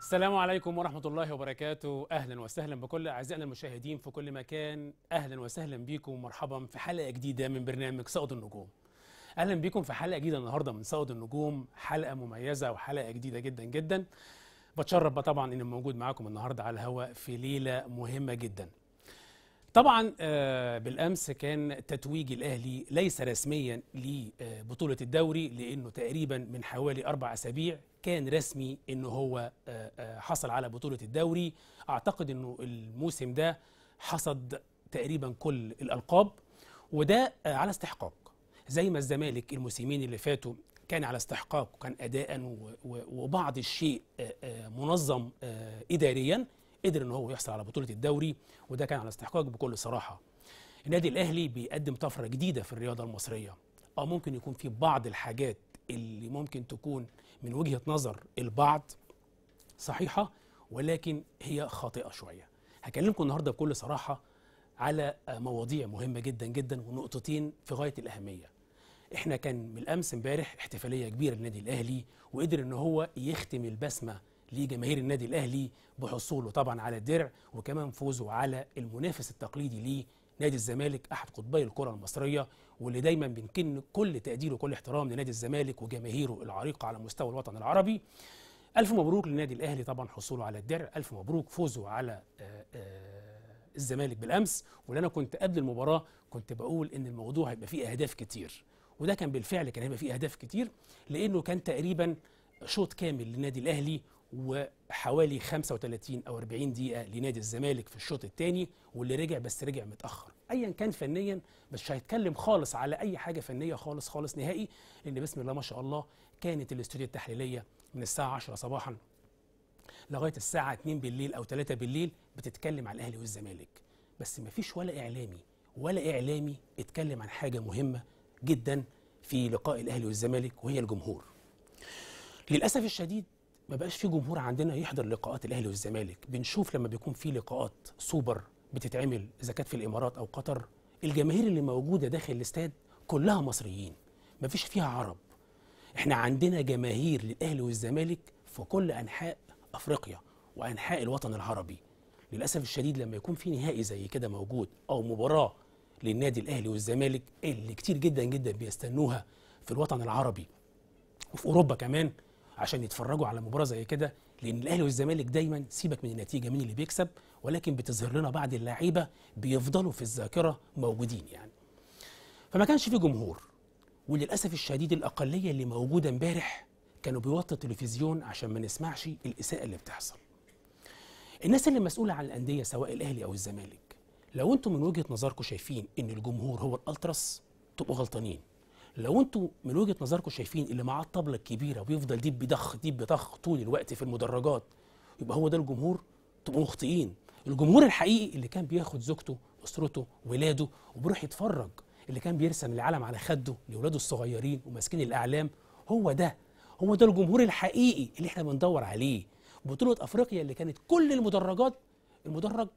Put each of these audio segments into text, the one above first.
السلام عليكم ورحمة الله وبركاته أهلا وسهلا بكل أعزائنا المشاهدين في كل مكان أهلا وسهلا بكم ومرحبا في حلقة جديدة من برنامج صوت النجوم أهلا بكم في حلقة جديدة النهاردة من صوت النجوم حلقة مميزة وحلقة جديدة جدا جدا بتشرف طبعا إن موجود معاكم النهاردة على الهواء في ليلة مهمة جدا طبعا آه، بالامس كان تتويج الاهلي ليس رسميا لبطوله الدوري لانه تقريبا من حوالي اربع اسابيع كان رسمي ان هو آه، آه، حصل على بطوله الدوري اعتقد انه الموسم ده حصد تقريبا كل الالقاب وده آه، على استحقاق زي ما الزمالك الموسمين اللي فاتوا كان على استحقاق وكان اداء وبعض الشيء منظم اداريا قدر ان هو يحصل على بطوله الدوري وده كان على استحقاق بكل صراحه النادي الاهلي بيقدم طفره جديده في الرياضه المصريه اه ممكن يكون في بعض الحاجات اللي ممكن تكون من وجهه نظر البعض صحيحه ولكن هي خاطئه شويه هكلمكم النهارده بكل صراحه على مواضيع مهمه جدا جدا ونقطتين في غايه الاهميه احنا كان من الامس امبارح احتفاليه كبيره للنادي الاهلي وقدر ان هو يختم البسمه لجماهير النادي الاهلي بحصوله طبعا على الدرع وكمان فوزه على المنافس التقليدي ليه نادي الزمالك احد قطبي الكره المصريه واللي دايما بنكن كل تقدير وكل احترام لنادي الزمالك وجماهيره العريقه على مستوى الوطن العربي الف مبروك للنادي الاهلي طبعا حصوله على الدرع الف مبروك فوزه على آآ آه، آآ آه، الزمالك بالامس واللي انا كنت قبل المباراه كنت بقول ان الموضوع هيبقى فيه اهداف كتير وده كان بالفعل كان هيبقى فيه اهداف كتير لانه كان تقريبا شوط كامل للنادي الاهلي وحوالي 35 او 40 دقيقه لنادي الزمالك في الشوط الثاني واللي رجع بس رجع متاخر ايا كان فنيا مش هيتكلم خالص على اي حاجه فنيه خالص خالص نهائي لان بسم الله ما شاء الله كانت الاستوديو التحليليه من الساعه 10 صباحا لغايه الساعه 2 بالليل او 3 بالليل بتتكلم على الاهلي والزمالك بس ما فيش ولا اعلامي ولا اعلامي اتكلم عن حاجه مهمه جدا في لقاء الاهلي والزمالك وهي الجمهور للاسف الشديد ما بقاش في جمهور عندنا يحضر لقاءات الاهلي والزمالك بنشوف لما بيكون في لقاءات سوبر بتتعمل اذا كانت في الامارات او قطر الجماهير اللي موجوده داخل الاستاد كلها مصريين مفيش فيها عرب احنا عندنا جماهير للاهلي والزمالك في كل انحاء افريقيا وانحاء الوطن العربي للاسف الشديد لما يكون في نهائي زي كده موجود او مباراه للنادي الاهلي والزمالك اللي كتير جدا جدا بيستنوها في الوطن العربي وفي اوروبا كمان عشان يتفرجوا على مباراه زي كده لان الاهلي والزمالك دايما سيبك من النتيجه مين اللي بيكسب ولكن بتظهر لنا بعض اللعيبه بيفضلوا في الذاكره موجودين يعني فما كانش في جمهور وللاسف الشديد الاقليه اللي موجوده امبارح كانوا بيوطوا التلفزيون عشان ما نسمعش الاساءه اللي بتحصل الناس اللي مسؤوله عن الانديه سواء الاهلي او الزمالك لو انتم من وجهه نظركم شايفين ان الجمهور هو الالتراس تبقوا غلطانين لو انتوا من وجهه نظركم شايفين اللي معاه الطبله الكبيره وبيفضل ديب بضخ ديب بضخ طول الوقت في المدرجات يبقى هو ده الجمهور تبقوا مخطئين الجمهور الحقيقي اللي كان بياخد زوجته اسرته ولاده وبيروح يتفرج اللي كان بيرسم العلم على خده لاولاده الصغيرين وماسكين الاعلام هو ده هو ده الجمهور الحقيقي اللي احنا بندور عليه بطوله افريقيا اللي كانت كل المدرجات المدرج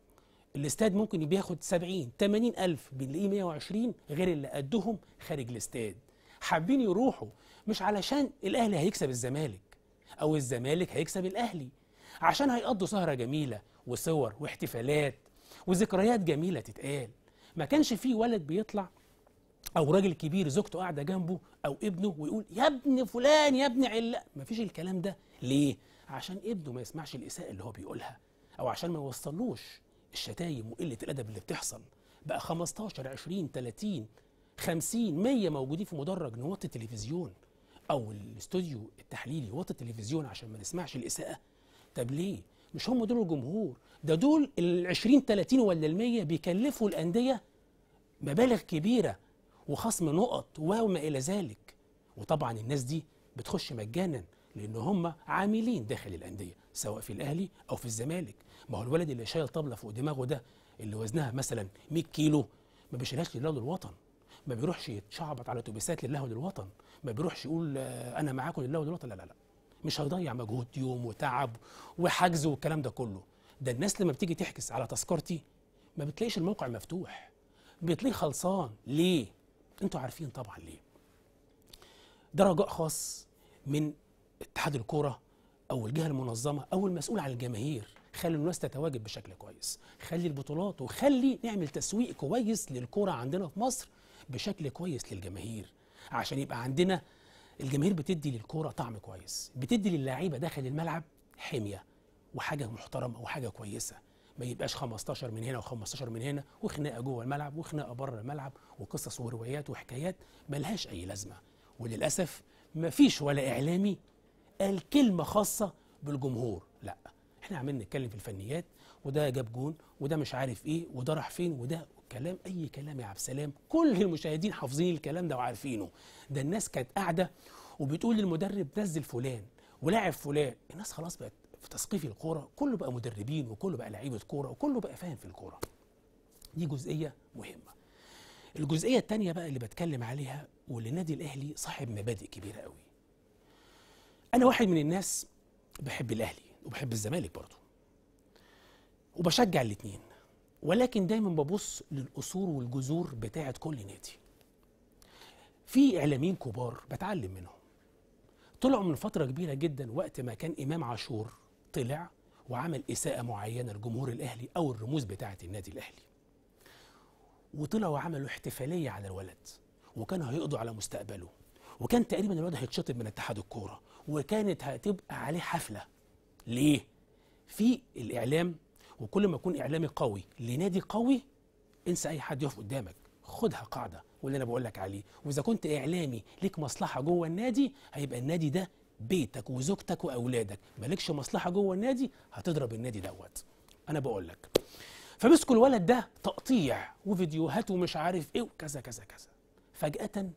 الاستاد ممكن بياخد 70 80 الف بنلاقيه 120 غير اللي قدهم خارج الاستاد حابين يروحوا مش علشان الاهلي هيكسب الزمالك او الزمالك هيكسب الاهلي عشان هيقضوا سهره جميله وصور واحتفالات وذكريات جميله تتقال ما كانش في ولد بيطلع او راجل كبير زوجته قاعده جنبه او ابنه ويقول يا ابن فلان يا ابن علا فيش الكلام ده ليه عشان ابنه ما يسمعش الاساءه اللي هو بيقولها او عشان ما يوصلوش الشتايم وقله الادب اللي بتحصل بقى 15 20 30 50 100 موجودين في مدرج نوط التلفزيون او الاستوديو التحليلي وطي التلفزيون عشان ما نسمعش الاساءه طب ليه مش هم دول الجمهور ده دول ال 20 30 ولا ال 100 بيكلفوا الانديه مبالغ كبيره وخصم نقط وما الى ذلك وطبعا الناس دي بتخش مجانا لان هم عاملين داخل الانديه سواء في الاهلي او في الزمالك ما هو الولد اللي شايل طبله فوق دماغه ده اللي وزنها مثلا 100 كيلو ما بيشيلهاش لله الوطن ما بيروحش يتشعبط على اتوبيسات لله وللوطن ما بيروحش يقول آه، انا معاكم لله وللوطن لا لا لا مش هيضيع مجهود يوم وتعب وحجز والكلام ده كله ده الناس لما بتيجي تحجز على تذكرتي ما بتلاقيش الموقع مفتوح بتلاقيه خلصان ليه انتوا عارفين طبعا ليه ده رجاء خاص من اتحاد الكوره او الجهه المنظمه او المسؤول عن الجماهير خلي الناس تتواجد بشكل كويس خلي البطولات وخلي نعمل تسويق كويس للكوره عندنا في مصر بشكل كويس للجماهير عشان يبقى عندنا الجماهير بتدي للكوره طعم كويس بتدي للاعيبه داخل الملعب حميه وحاجه محترمه وحاجه كويسه ما يبقاش 15 من هنا و15 من هنا وخناقه جوه الملعب وخناقه بره الملعب وقصص وروايات وحكايات ملهاش اي لازمه وللاسف ما فيش ولا اعلامي قال كلمه خاصه بالجمهور لا احنا عمالين نتكلم في الفنيات وده جاب جون وده مش عارف ايه وده راح فين وده كلام اي كلام يا عبد السلام كل المشاهدين حافظين الكلام ده وعارفينه ده الناس كانت قاعده وبتقول للمدرب نزل فلان ولاعب فلان الناس خلاص بقت في تثقيف الكوره كله بقى مدربين وكله بقى لعيبه كوره وكله بقى فاهم في الكوره دي جزئيه مهمه الجزئيه الثانيه بقى اللي بتكلم عليها النادي الاهلي صاحب مبادئ كبيره قوي انا واحد من الناس بحب الاهلي وبحب الزمالك برضه وبشجع الاثنين ولكن دايما ببص للأصول والجذور بتاعة كل نادي في إعلاميين كبار بتعلم منهم طلعوا من فترة كبيرة جدا وقت ما كان إمام عاشور طلع وعمل إساءة معينة لجمهور الأهلي أو الرموز بتاعة النادي الأهلي وطلعوا وعملوا احتفالية على الولد وكانوا هيقضوا على مستقبله وكان تقريبا الولد هيتشطب من اتحاد الكورة وكانت هتبقى عليه حفلة ليه؟ في الإعلام وكل ما يكون اعلامي قوي لنادي قوي انسى اي حد يقف قدامك خدها قاعده واللي انا بقول لك عليه واذا كنت اعلامي ليك مصلحه جوه النادي هيبقى النادي ده بيتك وزوجتك واولادك مالكش مصلحه جوه النادي هتضرب النادي دوت انا بقول لك فمسكوا الولد ده تقطيع وفيديوهات ومش عارف ايه وكذا كذا كذا فجاه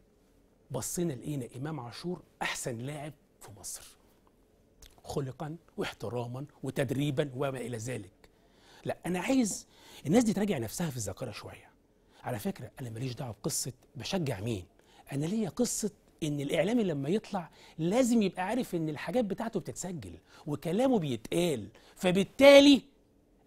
بصينا لقينا امام عاشور احسن لاعب في مصر خلقا واحتراما وتدريبا وما الى ذلك لا انا عايز الناس دي تراجع نفسها في الذاكره شويه على فكره انا ماليش دعوه بقصه بشجع مين انا ليا قصه ان الاعلامي لما يطلع لازم يبقى عارف ان الحاجات بتاعته بتتسجل وكلامه بيتقال فبالتالي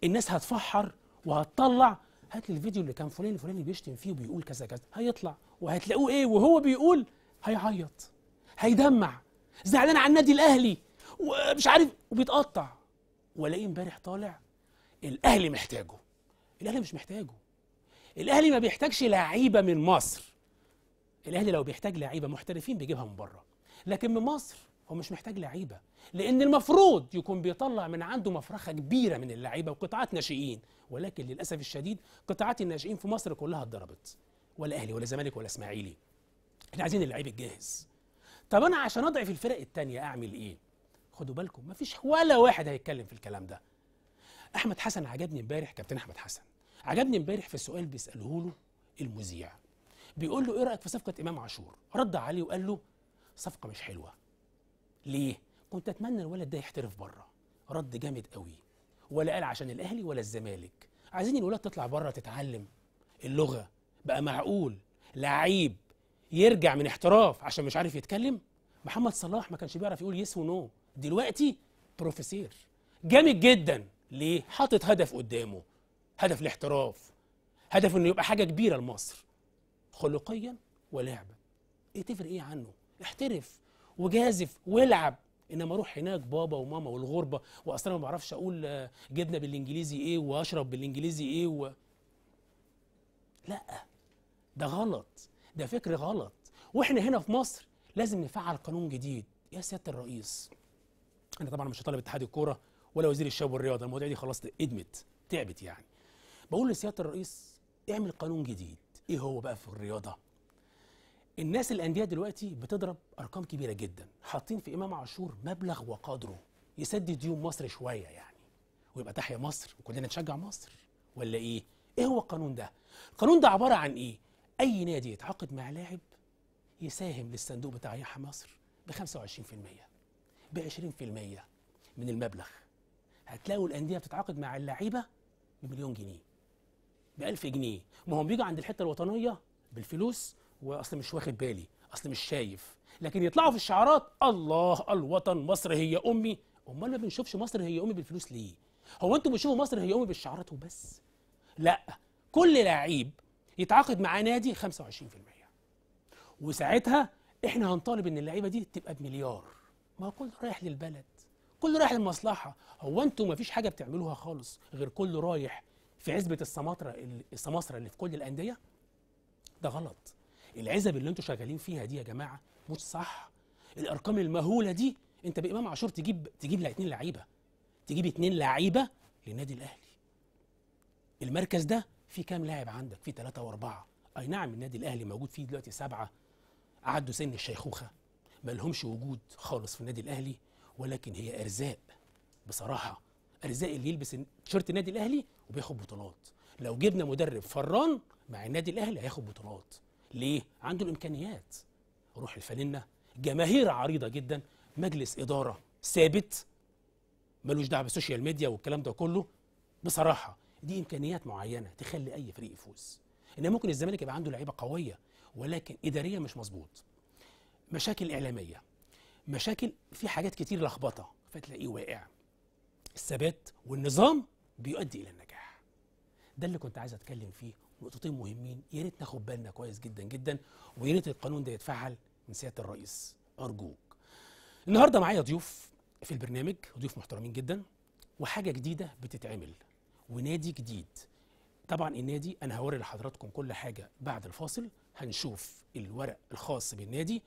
الناس هتفحر وهتطلع هات لي الفيديو اللي كان فلان الفلاني بيشتم فيه وبيقول كذا كذا هيطلع وهتلاقوه ايه وهو بيقول هيعيط هيدمع زعلان على النادي الاهلي ومش عارف وبيتقطع والاقيه امبارح طالع الاهلي محتاجه الاهلي مش محتاجه الاهلي ما بيحتاجش لعيبه من مصر الاهلي لو بيحتاج لعيبه محترفين بيجيبها من بره لكن من مصر هو مش محتاج لعيبه لان المفروض يكون بيطلع من عنده مفرخه كبيره من اللعيبه وقطاعات ناشئين ولكن للاسف الشديد قطاعات الناشئين في مصر كلها اتضربت ولا اهلي ولا زمالك ولا اسماعيلي احنا عايزين اللعيب الجاهز طب انا عشان اضعف الفرق الثانيه اعمل ايه خدوا بالكم مفيش ولا واحد هيتكلم في الكلام ده احمد حسن عجبني امبارح كابتن احمد حسن عجبني امبارح في سؤال بيساله له المذيع بيقول له ايه رايك في صفقه امام عاشور رد عليه وقال له صفقه مش حلوه ليه كنت اتمنى الولد ده يحترف بره رد جامد قوي ولا قال عشان الاهلي ولا الزمالك عايزين الولاد تطلع بره تتعلم اللغه بقى معقول لعيب يرجع من احتراف عشان مش عارف يتكلم محمد صلاح ما كانش بيعرف يقول يس ونو دلوقتي بروفيسير جامد جدا ليه؟ حاطط هدف قدامه هدف الاحتراف هدف انه يبقى حاجه كبيره لمصر خلقيا ولعبا ايه تفرق ايه عنه؟ احترف وجازف والعب انما اروح هناك بابا وماما والغربه واصلا ما بعرفش اقول آه، جبنه بالانجليزي ايه واشرب بالانجليزي ايه و... لا ده غلط ده فكر غلط واحنا هنا في مصر لازم نفعل قانون جديد يا سياده الرئيس انا طبعا مش طالب اتحاد الكوره ولا وزير الشباب والرياضه المواضيع دي خلاص ادمت تعبت يعني بقول لسياده الرئيس اعمل قانون جديد ايه هو بقى في الرياضه الناس الانديه دلوقتي بتضرب ارقام كبيره جدا حاطين في امام عاشور مبلغ وقدره يسدد ديون مصر شويه يعني ويبقى تحيا مصر وكلنا نشجع مصر ولا ايه ايه هو القانون ده القانون ده عباره عن ايه اي نادي يتعاقد مع لاعب يساهم للصندوق بتاع يحيى مصر ب 25% ب 20% من المبلغ هتلاقوا الانديه بتتعاقد مع اللعيبه بمليون جنيه ب 1000 جنيه ما هم بيجوا عند الحته الوطنيه بالفلوس واصل مش واخد بالي اصل مش شايف لكن يطلعوا في الشعارات الله الوطن مصر هي امي امال ما بنشوفش مصر هي امي بالفلوس ليه هو انتوا بتشوفوا مصر هي امي بالشعارات وبس لا كل لعيب يتعاقد مع نادي 25% وساعتها احنا هنطالب ان اللعيبه دي تبقى بمليار ما هو كله رايح للبلد كله رايح المصلحة هو انتوا ما فيش حاجه بتعملوها خالص غير كله رايح في عزبه السماطره السماسره اللي في كل الانديه ده غلط العزب اللي انتوا شغالين فيها دي يا جماعه مش صح الارقام المهوله دي انت بامام عاشور تجيب تجيب اتنين لعيبه تجيب اتنين لعيبه للنادي الاهلي المركز ده في كام لاعب عندك في ثلاثة واربعة اي نعم النادي الاهلي موجود فيه دلوقتي سبعة عدوا سن الشيخوخه ما لهمش وجود خالص في النادي الاهلي ولكن هي ارزاق بصراحه ارزاق اللي يلبس تيشيرت النادي الاهلي وبياخد بطولات لو جبنا مدرب فران مع النادي الاهلي هياخد بطولات ليه عنده الامكانيات روح الفانله جماهير عريضه جدا مجلس اداره ثابت ملوش دعوه بالسوشيال ميديا والكلام ده كله بصراحه دي امكانيات معينه تخلي اي فريق يفوز ان ممكن الزمالك يبقى عنده لعيبه قويه ولكن اداريا مش مظبوط مشاكل اعلاميه مشاكل في حاجات كتير لخبطه فتلاقيه واقع الثبات والنظام بيؤدي الى النجاح ده اللي كنت عايز اتكلم فيه نقطتين مهمين يا ريت ناخد بالنا كويس جدا جدا ويا ريت القانون ده يتفعل من سياده الرئيس ارجوك النهارده معايا ضيوف في البرنامج ضيوف محترمين جدا وحاجه جديده بتتعمل ونادي جديد طبعا النادي انا هوري لحضراتكم كل حاجه بعد الفاصل هنشوف الورق الخاص بالنادي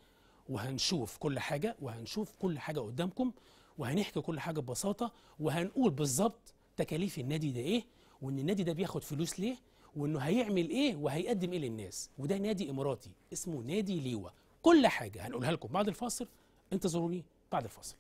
وهنشوف كل حاجة وهنشوف كل حاجة قدامكم وهنحكي كل حاجة ببساطة وهنقول بالظبط تكاليف النادي ده إيه وإن النادي ده بياخد فلوس ليه وإنه هيعمل إيه وهيقدم إيه للناس وده نادي إماراتي اسمه نادي ليوا كل حاجة هنقولها لكم بعد الفاصل انتظروني بعد الفاصل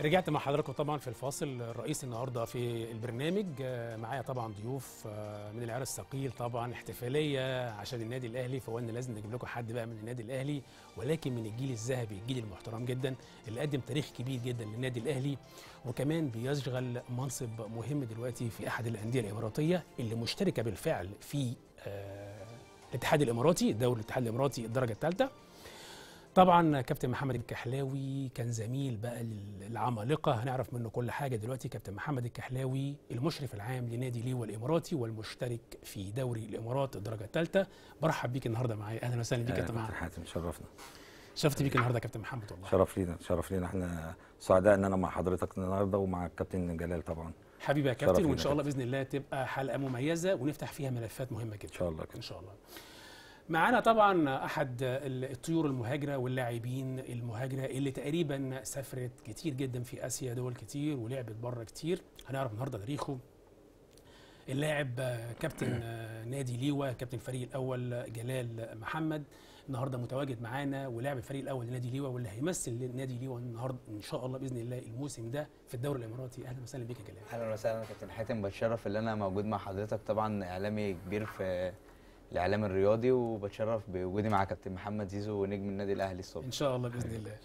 رجعت مع حضراتكم طبعا في الفاصل الرئيس النهارده في البرنامج آه، معايا طبعا ضيوف آه، من العيار الثقيل طبعا احتفاليه عشان النادي الاهلي فقلنا لازم نجيب لكم حد بقى من النادي الاهلي ولكن من الجيل الذهبي الجيل المحترم جدا اللي قدم تاريخ كبير جدا للنادي الاهلي وكمان بيشغل منصب مهم دلوقتي في احد الانديه الاماراتيه اللي مشتركه بالفعل في آه، الاتحاد الاماراتي دوري الاتحاد الاماراتي الدرجه الثالثه طبعا كابتن محمد الكحلاوي كان زميل بقى للعمالقه هنعرف منه كل حاجه دلوقتي كابتن محمد الكحلاوي المشرف العام لنادي ليو الاماراتي والمشترك في دوري الامارات الدرجه الثالثه برحب بيك النهارده معايا اهلا وسهلا بيك آه، كابتن محمد حاتم شرفنا شرفت بيك النهارده يا كابتن محمد والله شرف لينا شرف لينا احنا سعداء ان انا مع حضرتك النهارده ومع الكابتن جلال طبعا حبيبي يا كابتن وان شاء الله باذن الله تبقى حلقه مميزه ونفتح فيها ملفات مهمه جدا ان شاء الله كده. ان شاء الله معانا طبعا احد الطيور المهاجره واللاعبين المهاجره اللي تقريبا سافرت كتير جدا في اسيا دول كتير ولعبت بره كتير هنعرف النهارده تاريخه اللاعب كابتن نادي ليوا كابتن الفريق الاول جلال محمد النهارده متواجد معانا ولاعب الفريق الاول لنادي ليوا واللي هيمثل نادي ليوا النهارده ان شاء الله باذن الله الموسم ده في الدوري الاماراتي اهلا وسهلا بيك يا جلال اهلا وسهلا كابتن حاتم بتشرف ان انا موجود مع حضرتك طبعا اعلامي كبير في الاعلام الرياضي وبتشرف بوجودي مع كابتن محمد زيزو ونجم النادي الاهلي الصبح ان شاء الله باذن الله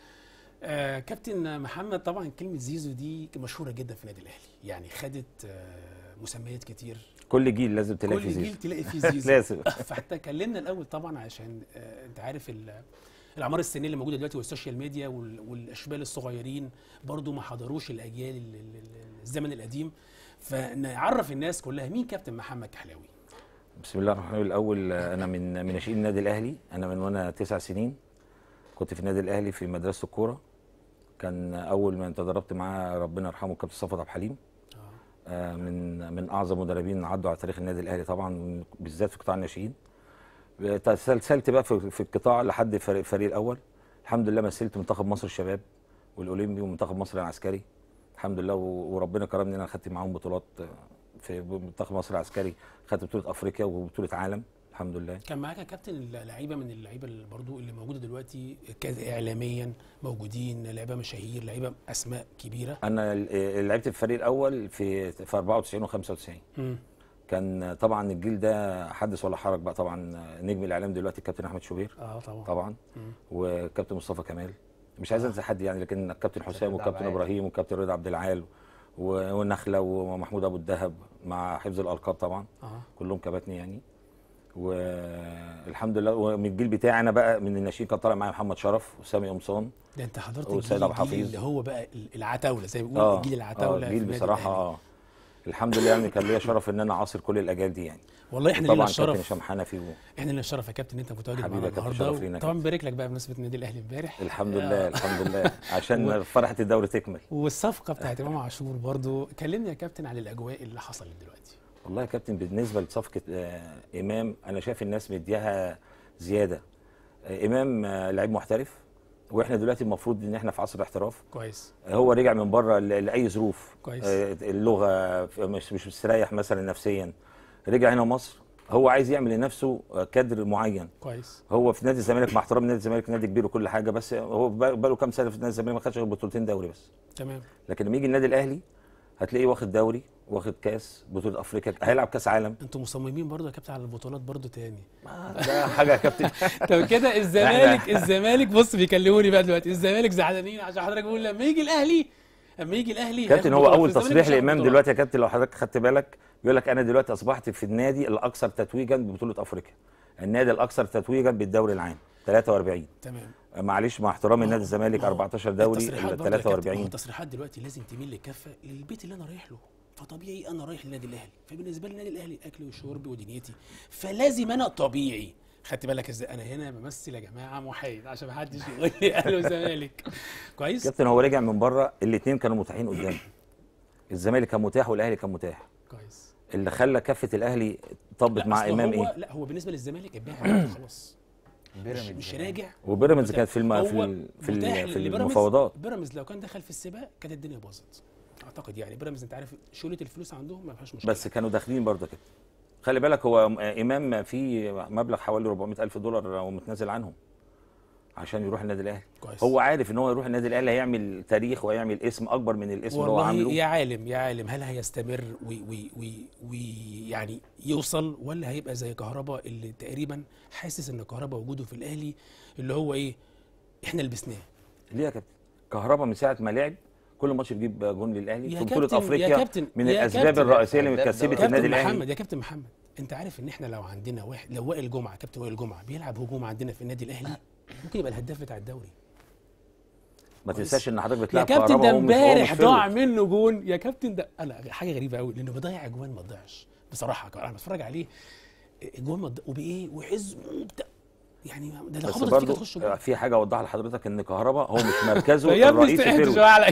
آه كابتن محمد طبعا كلمه زيزو دي مشهوره جدا في النادي الاهلي يعني خدت آه مسميات كتير كل جيل لازم تلاقي فيه زيزو كل جيل تلاقي فيه زيزو لازم كلمنا الاول طبعا عشان آه انت عارف الاعمار السنيه اللي موجوده دلوقتي والسوشيال ميديا والاشبال الصغيرين برضو ما حضروش الاجيال الزمن القديم فنعرف الناس كلها مين كابتن محمد كحلاوي بسم الله الرحمن الرحيم الاول انا من من ناشئين النادي الاهلي انا من وانا تسع سنين كنت في النادي الاهلي في مدرسه الكوره كان اول ما تدربت معاه ربنا يرحمه الكابتن صفوت عبد الحليم آه من من اعظم مدربين عدوا على تاريخ النادي الاهلي طبعا بالذات في قطاع الناشئين تسلسلت بقى في, في القطاع لحد الفريق الاول الحمد لله مثلت منتخب مصر الشباب والاولمبي ومنتخب مصر العسكري الحمد لله وربنا كرمني ان انا خدت معاهم بطولات في منتخب مصر العسكري خدت بطوله افريقيا وبطوله عالم الحمد لله كان معاك يا كابتن لعيبه من اللعيبه اللي برضو اللي موجوده دلوقتي اعلاميا موجودين لعيبه مشاهير لعيبه اسماء كبيره انا لعبت في الفريق الاول في في 94 و95 كان طبعا الجيل ده حدث ولا حرج بقى طبعا نجم الاعلام دلوقتي الكابتن احمد شوبير اه طبعا طبعا وكابتن مصطفى كمال مش عايز آه. انسى حد يعني لكن الكابتن حسام والكابتن ابراهيم والكابتن رضا عبد العال والنخله ومحمود ابو الدهب مع حفظ الالقاب طبعا أه. كلهم كباتني يعني والحمد لله ومن الجيل بتاعي انا بقى من الناشئين كان طالع معايا محمد شرف وسامي قمصان ده انت حضرت الجيل, الجيل اللي هو بقى العتاوله زي ما بيقولوا آه الجيل العتاوله آه الجيل بصراحه اه الحمد لله يعني كان ليا شرف ان انا اعاصر كل الاجيال دي يعني والله احنا اللي الشرف هشام حنفي و... احنا اللي الشرف يا كابتن ان انت متواجد معانا النهارده طبعا بارك لك بقى بمناسبه النادي الاهلي امبارح الحمد لله الحمد لله عشان فرحه الدوري تكمل والصفقه بتاعت امام عاشور برضو كلمني يا كابتن على الاجواء اللي حصلت دلوقتي والله يا كابتن بالنسبه لصفقه آه، امام انا شايف الناس مديها زياده آه، امام آه، لعيب محترف واحنا دلوقتي المفروض ان احنا في عصر الاحتراف كويس آه، هو رجع من بره لاي ظروف كويس آه، اللغه مش مش مستريح مثلا نفسيا رجع هنا مصر هو عايز يعمل لنفسه آه، كادر معين كويس هو في نادي الزمالك مع احترامي نادي الزمالك نادي كبير وكل حاجه بس هو له كام سنه في نادي الزمالك ما خدش غير بطولتين دوري بس تمام لكن لما يجي النادي الاهلي هتلاقيه واخد دوري واخد كاس بطوله افريقيا هيلعب كاس عالم انتوا مصممين برضه يا كابتن على البطولات برضه تاني ده حاجه يا كابتن طب كده الزمالك الزمالك بص بيكلموني بقى دلوقتي الزمالك زعلانين عشان حضرتك بيقول لما يجي الاهلي لما يجي الاهلي كابتن هو اول تصريح لامام دلوقتي يا كابتن لو حضرتك خدت بالك بيقول لك انا دلوقتي اصبحت في النادي الاكثر تتويجا ببطوله افريقيا النادي الاكثر تتويجا بالدوري العام 43 تمام معلش مع احترامي نادي الزمالك 14 دوري 43 التصريحات دلوقتي لازم تميل لكفه للبيت اللي انا رايح له فطبيعي انا رايح للنادي الاهلي فبالنسبه لي النادي الاهلي اكل وشرب ودنيتي فلازم انا طبيعي خدت بالك ازاي انا هنا بمثل يا جماعه محايد عشان ما حدش يقول لي اهلي وزمالك كويس كابتن هو رجع من بره الاثنين كانوا متاحين قدامه الزمالك كان متاح والاهلي كان متاح كويس اللي خلى كفه الاهلي طبت مع امام ايه لا هو بالنسبه للزمالك اتباع خلاص بيراميدز مش يعني. راجع وبيراميدز كانت في الم... في في, في المفاوضات بيراميدز لو كان دخل في السباق كانت الدنيا باظت اعتقد يعني بيراميدز انت عارف شؤلة الفلوس عندهم ما فيهاش مشكله بس كانوا داخلين برضه كده خلي بالك هو امام في مبلغ حوالي 400 الف دولار ومتنازل عنهم عشان يروح النادي الاهلي كويس. هو عارف ان هو يروح النادي الاهلي هيعمل تاريخ وهيعمل اسم اكبر من الاسم اللي هو عامله يا عالم يا عالم هل هيستمر ويعني يوصل ولا هيبقى زي كهربا اللي تقريبا حاسس ان كهربا وجوده في الاهلي اللي هو ايه احنا لبسناه ليه يا كابتن كهربا من ساعه ما لعب كل ماتش بيجيب جون للاهلي في بطوله افريقيا يا كابتن من يا الاسباب الرئيسيه اللي كسبت النادي الاهلي محمد يا كابتن محمد انت عارف ان احنا لو عندنا واحد لو وائل جمعه كابتن وائل جمعه بيلعب هجوم عندنا في النادي الاهلي ممكن يبقى الهداف بتاع الدوري ما تنساش ان حضرتك بتلعب يا كابتن ده امبارح ضاع منه جون يا كابتن ده انا حاجه غريبه قوي لانه بيضيع اجوان ما تضيعش بصراحه انا بتفرج عليه اجوان ما وبايه وحزمه وبتاع يعني ده لو خبطت فيك هتخش في حاجه اوضحها لحضرتك ان كهربا هو مش مركزه الرئيسي فروي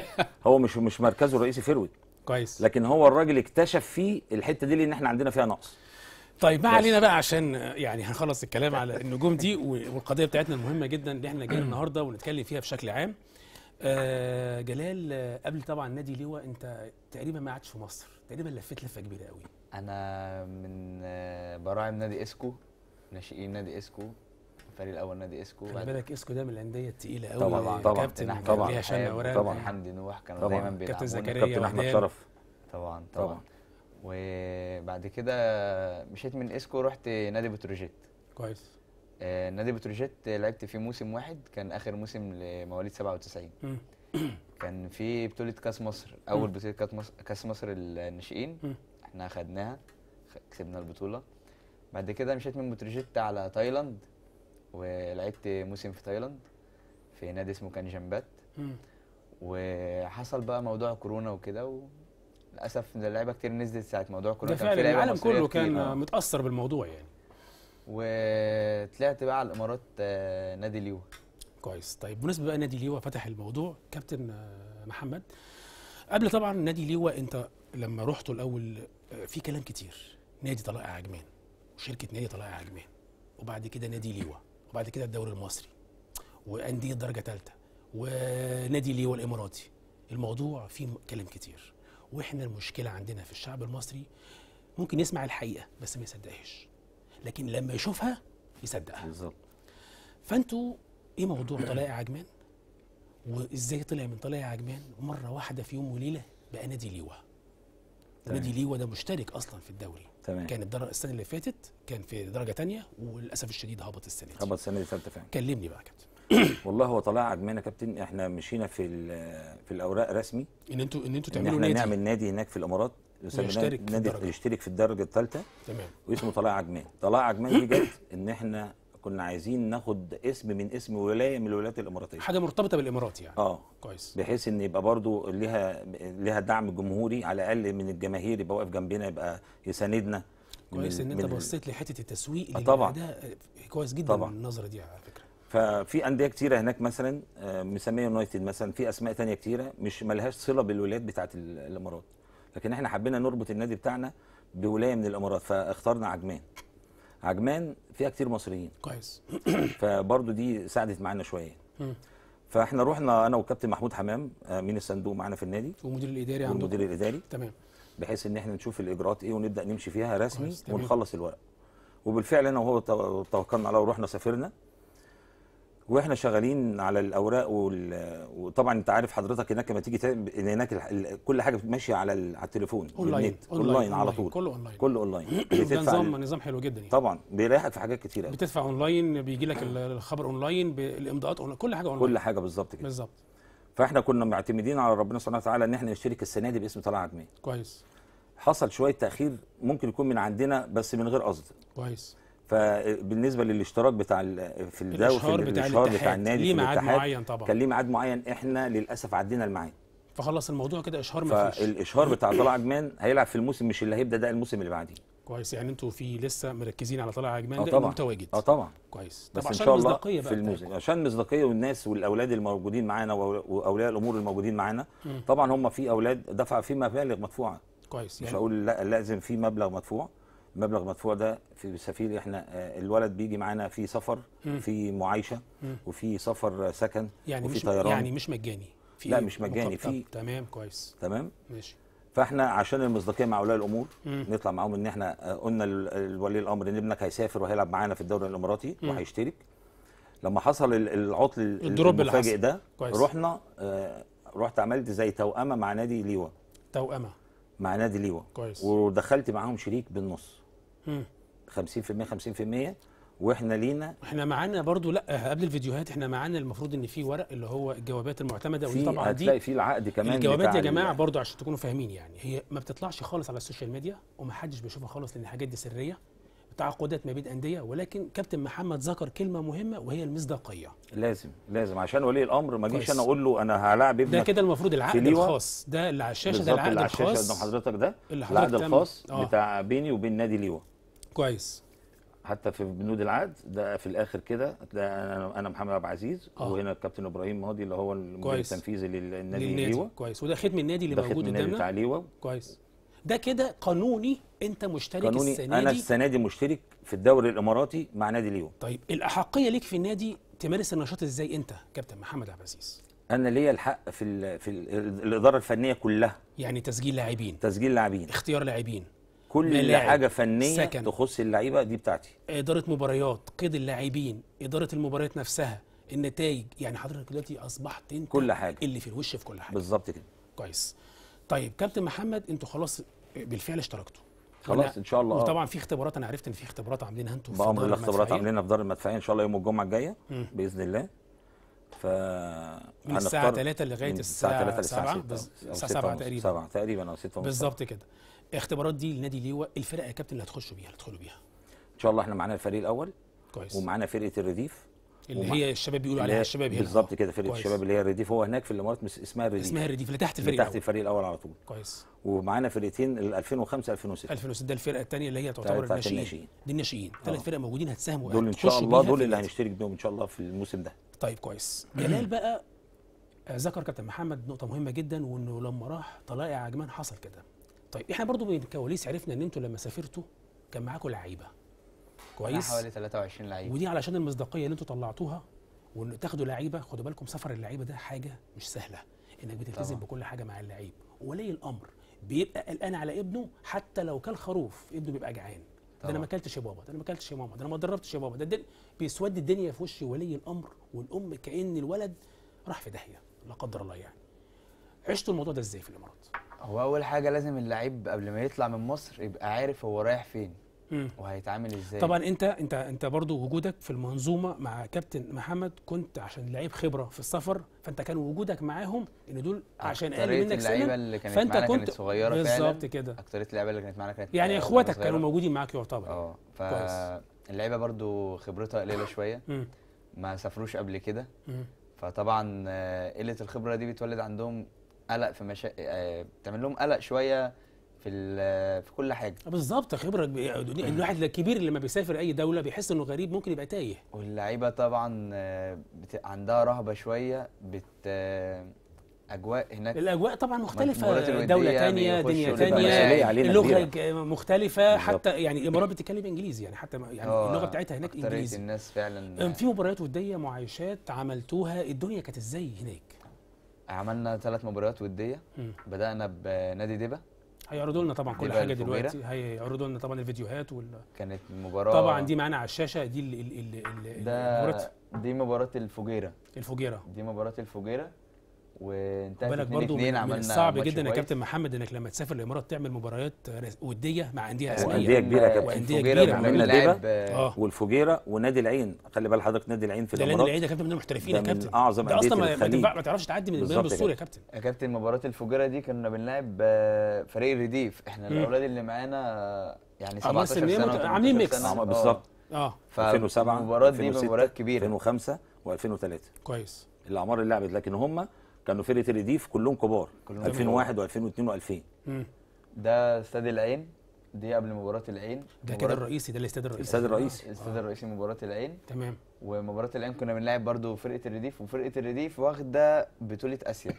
هو مش مش مركزه الرئيسي فروي كويس لكن هو الراجل اكتشف فيه الحته دي لان احنا عندنا فيها نقص طيب ما علينا بقى عشان يعني هنخلص الكلام على النجوم دي والقضيه بتاعتنا المهمه جدا اللي احنا جايين النهارده ونتكلم فيها بشكل عام آه، جلال قبل طبعا نادي لواء انت تقريبا ما قعدتش في مصر تقريبا لفيت لفه كبيره قوي انا من آه، براعم نادي اسكو ناشئين نادي اسكو الفريق الاول نادي اسكو خلي بالك اسكو ده من الانديه الثقيله قوي طبعا طبعا كابتن طبعا طبعا طبعا حمدي نوح كان دايما بيلعب كابتن زكريا كابتن احمد شرف طبعا طبعا, وبعد كده مشيت من اسكو رحت نادي بتروجيت كويس آه نادي بتروجيت لعبت فيه موسم واحد كان اخر موسم لمواليد 97 كان في بطوله كاس مصر اول بطوله كاس مصر الناشئين احنا خدناها كسبنا البطوله بعد كده مشيت من بتروجيت على تايلاند ولعبت موسم في تايلاند في نادي اسمه كان جنبات وحصل بقى موضوع كورونا وكده وللاسف اللعيبه كتير نزلت ساعه موضوع كورونا ده فعلا العالم كله كان آه. متاثر بالموضوع يعني وطلعت بقى على الامارات آه، نادي ليوا كويس طيب بالنسبه بقى نادي ليوا فتح الموضوع كابتن آه، محمد قبل طبعا نادي ليوا انت لما رحته الاول آه، في كلام كتير نادي طلائع عجمان وشركه نادي طلائع عجمان وبعد كده نادي ليوا وبعد كده الدوري المصري وانديه درجه ثالثه ونادي ليه والاماراتي الموضوع فيه كلام كتير واحنا المشكله عندنا في الشعب المصري ممكن يسمع الحقيقه بس ما يصدقهاش لكن لما يشوفها يصدقها بالظبط فانتوا ايه موضوع طلائع عجمان وازاي طلع من طلائع عجمان مره واحده في يوم وليله بقى نادي ليوه نادي ليوه ده مشترك اصلا في الدوري تمام كان الدرجه السنه اللي فاتت كان في درجه تانية وللاسف الشديد هبط السنه دي هبط السنه دي ثالثه فعلا كلمني بقى يا كابتن والله هو طلع عجبنا يا كابتن احنا مشينا في في الاوراق رسمي ان انتوا ان انتوا تعملوا إن احنا نادي. نعمل نادي هناك في الامارات يشترك نادي في يشترك في الدرجه الثالثه تمام واسمه طلائع عجمان طلائع عجمان دي جت ان احنا كنا عايزين ناخد اسم من اسم ولايه من الولايات الاماراتيه حاجه مرتبطه بالامارات يعني اه كويس بحيث ان يبقى برضو ليها ليها دعم جمهوري على الاقل من الجماهير يبقى واقف جنبنا يبقى يساندنا كويس ان انت بصيت لحته التسويق اللي آه، طبعا ده كويس جدا طبعا النظره دي على فكره ففي انديه كتيره هناك مثلا آه، مسميه يونايتد مثلا في اسماء ثانيه كتيره مش مالهاش صله بالولايات بتاعه الامارات لكن احنا حبينا نربط النادي بتاعنا بولايه من الامارات فاخترنا عجمان عجمان فيها كتير مصريين كويس فبرضو دي ساعدت معانا شويه فاحنا رحنا انا والكابتن محمود حمام امين آه، الصندوق معانا في النادي والمدير الاداري عندكم المدير الاداري تمام بحيث ان احنا نشوف الاجراءات ايه ونبدا نمشي فيها رسمي ونخلص الورق وبالفعل انا وهو توكلنا على ورحنا سافرنا واحنا شغالين على الاوراق وال... وطبعا انت عارف حضرتك هناك لما تيجي هناك كل حاجه ماشيه على على التليفون اونلاين اونلاين على طول كله اونلاين كله اونلاين ده نظام نظام حلو جدا يعني. طبعا بيريحك في حاجات كتير قوي بتدفع اونلاين بيجي لك الخبر اونلاين بالامضاءات الامضاءات اونلاين كل حاجه اونلاين كل حاجه بالظبط كده بالظبط فاحنا كنا معتمدين على ربنا سبحانه وتعالى ان احنا نشترك السنه دي باسم طلعت عجميه كويس حصل شويه تاخير ممكن يكون من عندنا بس من غير قصد كويس فبالنسبه للاشتراك بتاع في الدوري الاشهار بتاع الاشهار بتاع النادي ليه ميعاد معين طبعا كان ليه ميعاد معين احنا للاسف عدينا الميعاد فخلص الموضوع كده اشهار مفيش فالاشهار بتاع طلع عجمان هيلعب في الموسم مش اللي هيبدا ده الموسم اللي بعديه كويس يعني انتوا في لسه مركزين على طلع عجمان آه ده متواجد اه طبعا كويس بس طبعا ان شاء الله في الموسم طيب. عشان مصداقيه والناس والاولاد الموجودين معانا واولياء الامور الموجودين معانا طبعا هم في اولاد دفع في مبالغ مدفوعه كويس يعني مش هقول لا لازم في مبلغ مدفوع المبلغ مدفوع ده في سفير احنا آه، الولد بيجي معانا في سفر في معايشه وفي سفر سكن يعني وفي مش طيران يعني مش مجاني في لا مش مجاني في تمام كويس تمام ماشي فاحنا عشان المصداقيه مع اولياء الامور مم. نطلع معاهم ان احنا آه، قلنا لولي الامر ان ابنك هيسافر وهيلعب معانا في الدوري الاماراتي وهيشترك لما حصل العطل الدروب المفاجئ ده كويس. رحنا آه، رحت عملت زي توأمه مع نادي ليوا توأمه مع نادي ليوا كويس ودخلت معاهم شريك بالنص 50% 50% واحنا لينا احنا معانا برضو لا قبل الفيديوهات احنا معانا المفروض ان في ورق اللي هو الجوابات المعتمده ودي طبعا دي هتلاقي فيه العقد كمان الجوابات يا جماعه برضو عشان تكونوا فاهمين يعني هي ما بتطلعش خالص على السوشيال ميديا ومحدش بيشوفها خالص لان الحاجات دي سريه تعاقدات ما بين انديه ولكن كابتن محمد ذكر كلمه مهمه وهي المصداقيه لازم لازم عشان ولي الامر ما اجيش انا اقول له انا هلاعب ابنك ده كده المفروض العقد الخاص ده اللي على الشاشه ده العقد الخاص اللي حضرتك ده العقد الخاص آه. بتاع بيني وبين نادي ليوه كويس حتى في بنود العقد ده في الاخر كده انا انا محمد عبد العزيز آه. وهنا الكابتن ابراهيم ماضي اللي هو المدير التنفيذي للنادي ليوه كويس وده ختم النادي اللي موجود قدامنا بتاع ليوه كويس ده كده قانوني انت مشترك قانوني السنه دي انا السنه دي مشترك في الدوري الاماراتي مع نادي ليوه طيب الاحقيه ليك في النادي تمارس النشاط ازاي انت كابتن محمد عبد العزيز انا ليا الحق في في الاداره الفنيه كلها يعني تسجيل لاعبين تسجيل لاعبين اختيار لاعبين كل ملاعب. حاجه فنيه سكن. تخص اللعيبه دي بتاعتي اداره مباريات قيد اللاعبين اداره المباريات نفسها النتائج يعني حضرتك دلوقتي اصبحت انت كل حاجه اللي في الوش في كل حاجه بالظبط كده كويس طيب كابتن محمد انتوا خلاص بالفعل اشتركتوا خلاص ان شاء الله وطبعا في اختبارات انا عرفت ان في اختبارات عاملينها انتوا في بامر الاختبارات عاملينها في دار المدفعيه ان شاء الله يوم الجمعه الجايه باذن الله ف من الساعه 3 لغايه الساعه 7 الساعه 7 تقريبا 7 تقريبا او 6 بالظبط كده اختبارات دي لنادي ليوا الفرقه يا كابتن اللي هتخشوا بيها هتدخلوا بيها ان شاء الله احنا معانا الفريق الاول كويس ومعانا فرقه الرديف اللي ومع... هي الشباب بيقولوا عليها الشباب هنا بالظبط كده فرقه الشباب اللي هي الرديف هو هناك في الامارات اسمها الرديف اسمها الرديف اللي تحت الفريق اللي تحت الفريق الاول على طول كويس ومعانا فرقتين ال 2005 2006 2006 ده الفرقه الثانيه اللي هي تعتبر الناشئين دي الناشئين ثلاث آه. فرق موجودين هتساهموا دول ان شاء الله دول اللي هنشترك بيهم ان شاء الله في الموسم ده طيب كويس جلال بقى آه، ذكر كابتن محمد نقطه مهمه جدا وانه لما راح طلائع عجمان حصل كده طيب احنا برضو من الكواليس عرفنا ان انتوا لما سافرتوا كان معاكم لعيبه كويس حوالي 23 لعيب ودي علشان المصداقيه اللي انتوا طلعتوها وان تاخدوا لعيبه خدوا بالكم سفر اللعيبه ده حاجه مش سهله انك بتلتزم بكل حاجه مع اللعيب ولي الامر بيبقى قلقان على ابنه حتى لو كان خروف ابنه بيبقى جعان ده انا ما اكلتش يا بابا ده انا ما اكلتش يا ماما ده انا ما اتدربتش يا بابا ده بيسود الدنيا في وش ولي الامر والام كان الولد راح في داهيه لا قدر الله يعني عشتوا الموضوع ده ازاي في الامارات هو اول حاجه لازم اللعيب قبل ما يطلع من مصر يبقى عارف هو رايح فين وهيتعامل ازاي طبعا انت انت انت برضو وجودك في المنظومه مع كابتن محمد كنت عشان لعيب خبره في السفر فانت كان وجودك معاهم ان دول عشان اقل منك سنا اللي كانت فانت معنا كنت صغيره فعلا بالظبط كده اكتريه اللعيبه اللي كانت معانا كانت يعني اخواتك كانوا موجودين معاك يعتبر اه فاللعيبه برضو خبرتها قليله شويه مم. ما سافروش قبل كده فطبعا آه، قله الخبره دي بتولد عندهم قلق في مشا... آه، بتعمل لهم قلق شويه في في كل حاجه آه، بالظبط خبره آه، الواحد الكبير لما بيسافر اي دوله بيحس انه غريب ممكن يبقى تايه واللعيبه طبعا بت... عندها رهبه شويه بت اجواء هناك الاجواء طبعا مختلفه دوله تانية دنيا تانية اللغه مختلفه بالزبط. حتى يعني الامارات بتتكلم انجليزي يعني حتى يعني اللغه بتاعتها هناك انجليزي الناس فعلا في مباريات وديه معايشات عملتوها الدنيا كانت ازاي هناك عملنا ثلاث مباريات وديه بدانا بنادي دبا هيعرضوا لنا طبعا كل حاجه دلوقتي هيعرضوا لنا طبعا الفيديوهات وال كانت مباراه طبعا دي معانا على الشاشه دي ال ال ال ال ده دي مباراه الفجيره الفجيره دي مباراه الفجيره وانتهت 2 2 عملنا صعب جدا يا كابتن محمد انك لما تسافر الامارات تعمل مباريات وديه مع انديه آه، اسميه وانديه كبيره كابتن وانديه كبيره وعملنا ديبا آه. والفجيره ونادي العين خلي بال حضرتك نادي العين في الامارات نادي العين يا كابتن من المحترفين يا كابتن اعظم ده اصلا ما تعرفش تعدي من الباب بالسور يا كابتن يا كابتن مباراه الفجيره دي كنا بنلعب آه، فريق الرديف احنا الاولاد اللي معانا يعني 17 سنه عاملين ميكس بالظبط اه 2007 المباراه دي مباراه كبيره 2005 و2003 كويس الاعمار اللي لعبت لكن هم كانوا فرقه الرديف كلهم كبار كلهم 2001 و2002 و2000 ده استاد العين دي قبل مباراه العين ده كده الرئيسي ده الاستاد الرئيسي الاستاد الرئيسي آه، الاستاد آه. الرئيسي مباراه العين تمام ومباراه العين كنا بنلعب برده فرقه الرديف وفرقه الرديف واخده بطوله اسيا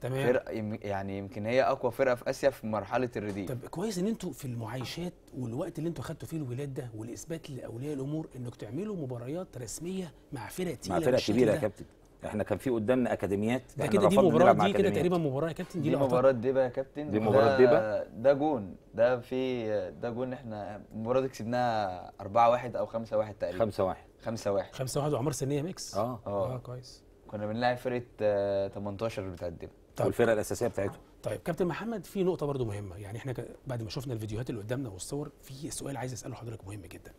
تمام فرق يعني يمكن هي اقوى فرقه في اسيا في مرحله الرديف طب كويس ان انتوا في المعايشات والوقت اللي انتوا خدتوا فيه الولاد ده والاثبات لاولياء الامور انك تعملوا مباريات رسميه مع فرق تقيله مع فرق كبيره يا كابتن احنا كان في قدامنا اكاديميات ده كده دي مباراه دي كده تقريبا مباراه يا كابتن دي, دي مباراه ديبا يا كابتن دي مباراه ديبا ده جون ده في ده جون احنا المباراه دي كسبناها 4 1 او 5 1 تقريبا 5 1 5 1 5 1 وعمار سنيه ميكس اه اه, آه. كويس كنا بنلاعب فرقه 18 آه، بتاعت ديبا طيب. والفرقه الاساسيه بتاعتهم طيب كابتن محمد في نقطه برضو مهمه يعني احنا بعد ما شفنا الفيديوهات اللي قدامنا والصور في سؤال عايز اساله حضرتك مهم جدا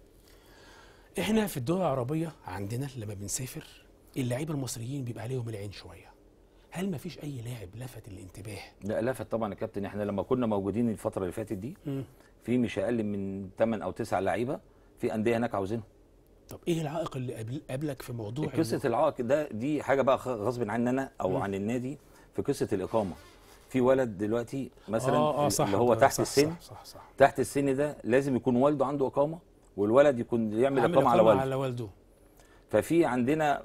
احنا في الدول العربيه عندنا لما بنسافر اللعيبه المصريين بيبقى عليهم العين شويه هل ما فيش اي لاعب لفت الانتباه لا لفت طبعا يا كابتن احنا لما كنا موجودين الفتره اللي فاتت دي م. في مش اقل من 8 او 9 لعيبه في انديه هناك عاوزينهم طب ايه العائق اللي قابلك في موضوع قصه العائق ده دي حاجه بقى غصب عننا انا او م. عن النادي في قصه الاقامه في ولد دلوقتي مثلا آه آه صح اللي هو تحت صح السن صح صح صح تحت السن ده لازم يكون والده عنده اقامه والولد يكون يعمل اقامه على والده على والده ففي عندنا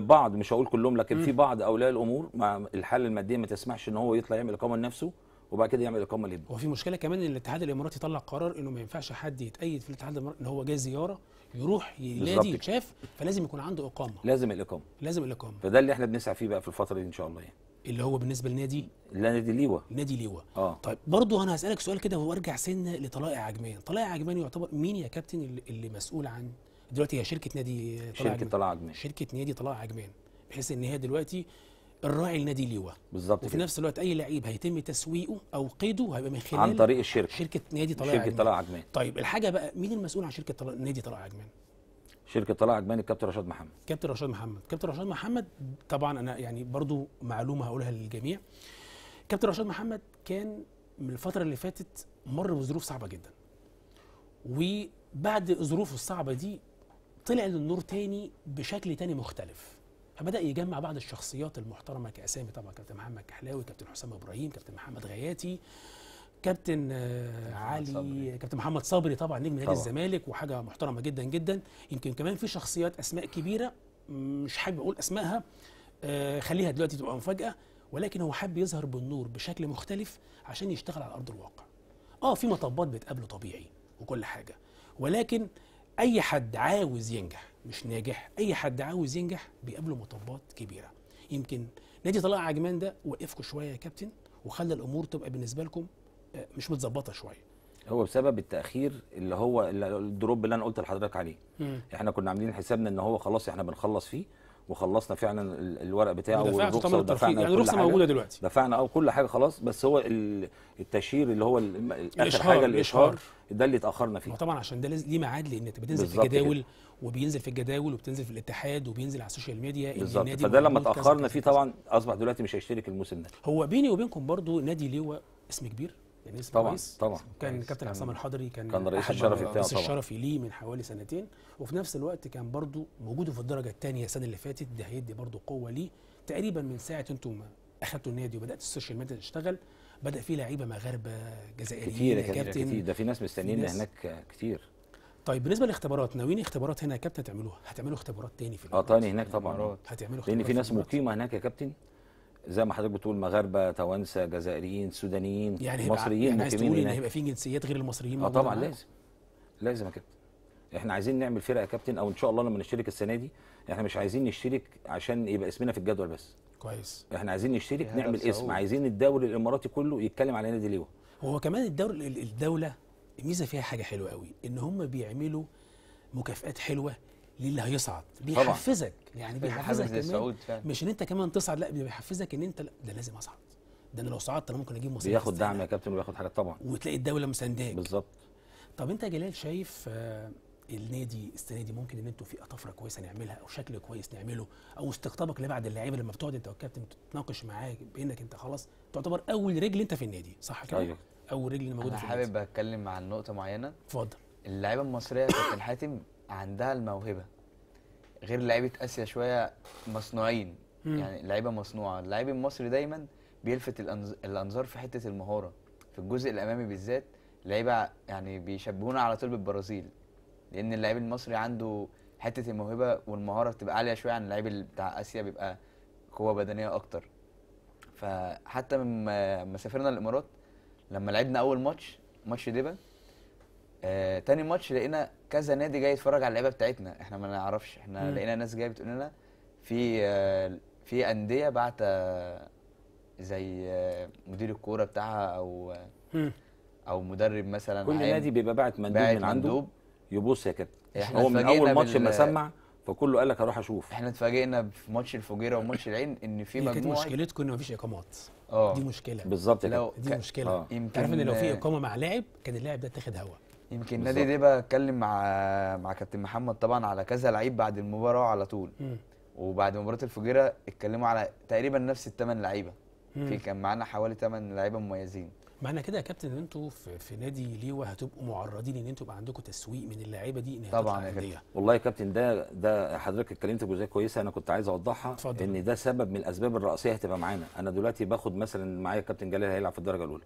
بعض مش هقول كلهم لكن في بعض اولياء الامور مع الحاله الماديه ما تسمحش ان هو يطلع يعمل اقامه لنفسه وبعد كده يعمل اقامه لابنه. وفي مشكله كمان ان الاتحاد الاماراتي طلع قرار انه ما ينفعش حد يتأيد في الاتحاد الاماراتي ان هو جاي زياره يروح ينادي يتشاف فلازم يكون عنده اقامه. لازم الاقامه. لازم الاقامه. فده اللي احنا بنسعى فيه بقى في الفتره دي ان شاء الله يعني. اللي هو بالنسبه لنادي نادي ليوا نادي ليوا اه طيب برضه انا هسالك سؤال كده وارجع سنه لطلائع عجمان، طلائع عجمان يعتبر مين يا كابتن اللي مسؤول عن دلوقتي هي شركه نادي طلائع شركه طلع طلائع عجمان شركه نادي طلائع عجمان بحيث ان هي دلوقتي الراعي لنادي ليوا بالظبط وفي كده. نفس الوقت اي لعيب هيتم تسويقه او قيده هيبقى من خلال عن طريق الشركه شركه نادي طلائع شركه طلائع عجمان طيب الحاجه بقى مين المسؤول عن شركه طلع... نادي طلائع عجمان شركه طلائع عجمان الكابتن رشاد محمد كابتن رشاد محمد كابتن رشاد محمد طبعا انا يعني برضو معلومه هقولها للجميع كابتن رشاد محمد كان من الفتره اللي فاتت مر بظروف صعبه جدا وبعد ظروفه الصعبه دي طلع للنور تاني بشكل تاني مختلف فبدا يجمع بعض الشخصيات المحترمه كاسامي طبعا كابتن محمد كحلاوي كابتن حسام ابراهيم كابتن محمد غياتي كابتن آه، علي صبري. كابتن محمد صبري طبعا نجم نادي الزمالك وحاجه محترمه جدا جدا يمكن كمان في شخصيات اسماء كبيره مش حابب اقول اسمائها آه، خليها دلوقتي تبقى مفاجاه ولكن هو حب يظهر بالنور بشكل مختلف عشان يشتغل على ارض الواقع اه في مطبات بتقابله طبيعي وكل حاجه ولكن اي حد عاوز ينجح مش ناجح اي حد عاوز ينجح بيقابله مطبات كبيره يمكن نادي طلائع عجمان ده وقفكم شويه يا كابتن وخلى الامور تبقى بالنسبه لكم آه، مش متظبطه شويه هو بسبب التاخير اللي هو الدروب اللي انا قلت لحضرتك عليه م. احنا كنا عاملين حسابنا ان هو خلاص احنا بنخلص فيه وخلصنا فعلا الورق بتاعه والرخصه ودفعنا يعني الرخصه موجوده دلوقتي دفعنا اه كل حاجه خلاص بس هو التشهير اللي هو اخر حاجه الاشهار ده اللي اتاخرنا فيه طبعا عشان ده ليه ميعاد لان انت بتنزل في الجداول وبينزل في الجداول وبتنزل في الاتحاد وبينزل على السوشيال ميديا بالظبط فده لما اتاخرنا فيه طبعا اصبح دلوقتي مش هيشترك الموسم ده هو بيني وبينكم برضو نادي ليوا اسم كبير يعني اسم طبعا رئيس. طبعا كان كابتن عصام الحضري كان كان رئيس الشرفي بتاعه رئيس الشرفي ليه من حوالي سنتين وفي نفس الوقت كان برضو وجوده في الدرجه الثانيه السنه اللي فاتت ده هيدي برضو قوه ليه تقريبا من ساعه انتم اخذتوا النادي وبدات السوشيال ميديا تشتغل بدا في لعيبه مغاربه جزائريين كتير يا كابتن كتير ده في ناس مستنيين هناك كتير طيب بالنسبه للاختبارات ناويين اختبارات هنا يا كابتن تعملوها هتعملوا اختبارات تاني في اه تاني هناك طبعا هتعملوا اختبارات لان في ناس مقيمه هناك يا كابتن زي ما حضرتك بتقول مغاربه توانسه جزائريين سودانيين يعني مصريين يعني عايز تقول ان هيبقى في جنسيات غير المصريين اه طبعا لازم لازم يا كابتن احنا عايزين نعمل فرقه يا كابتن او ان شاء الله لما نشترك السنه دي احنا مش عايزين نشترك عشان يبقى اسمنا في الجدول بس كويس احنا عايزين نشترك نعمل اسم اسم عايزين الدوري الاماراتي كله يتكلم على نادي ليوه هو كمان الدوري الدوله الميزه فيها حاجه حلوه قوي ان هم بيعملوا مكافئات حلوه للي هيصعد بيحفزك يعني بيحفزك كمان مش ان انت كمان تصعد لا بيحفزك ان انت لا ده لازم اصعد ده انا لو صعدت انا ممكن اجيب مصاري بياخد دعم يا كابتن وبياخد حاجات طبعا وتلاقي الدوله مسانداك بالظبط طب انت يا جلال شايف آه، النادي السنه دي ممكن ان انتوا في طفره كويسه نعملها او شكل كويس نعمله او استقطابك لبعض اللعيبه لما بتقعد انت والكابتن تتناقش معاه بانك انت خلاص تعتبر اول رجل انت في النادي صح كده؟ ايوه اول رجل موجوده في النادي انا حابب اتكلم عن نقطه معينه اتفضل اللعيبه المصريه كابتن حاتم عندها الموهبه غير لعيبه اسيا شويه مصنوعين مم. يعني لعيبه مصنوعه اللعيب المصري دايما بيلفت الانظار في حته المهاره في الجزء الامامي بالذات لعيبه يعني بيشبهونا على طول بالبرازيل لان اللعيب المصري عنده حته الموهبه والمهاره بتبقى عاليه شويه عن اللعيب بتاع اسيا بيبقى قوه بدنيه اكتر فحتى لما سافرنا الامارات لما لعبنا اول ماتش ماتش ديبا آه تاني ماتش لقينا كذا نادي جاي يتفرج على اللعيبه بتاعتنا احنا ما نعرفش احنا مم. لقينا ناس جايه بتقول لنا في آه في انديه بعت آه، زي آه مدير الكوره بتاعها او آه، او مدرب مثلا كل نادي بيبقى باعت مندوب من عنده مندوب. يبص يا كابتن هو من اول ماتش ما سمع فكله قال لك هروح اشوف احنا اتفاجئنا في ماتش الفجيره وماتش العين ان في مجموعه كانت مشكلتكم ان مفيش اقامات اه دي مشكله بالظبط كده دي مشكله آه. آه. يمكن عارف ان لو في اقامه مع لاعب كان اللاعب ده اتاخد هوا يمكن النادي ده بقى اتكلم مع مع كابتن محمد طبعا على كذا لعيب بعد المباراه على طول م. وبعد مباراه الفجيره اتكلموا على تقريبا نفس الثمان لعيبه في كان معانا حوالي ثمان لعيبه مميزين معنى كده يا كابتن ان انتوا في, في نادي ليوا هتبقوا معرضين ان انتوا يبقى عندكم تسويق من اللعيبه دي انها طبعا يا كابتن والله يا كابتن ده ده حضرتك اتكلمت جزئيه كويسه انا كنت عايز اوضحها ان ده سبب من الاسباب الرئيسيه هتبقى معانا انا دلوقتي باخد مثلا معايا كابتن جلال هيلعب في الدرجه الاولى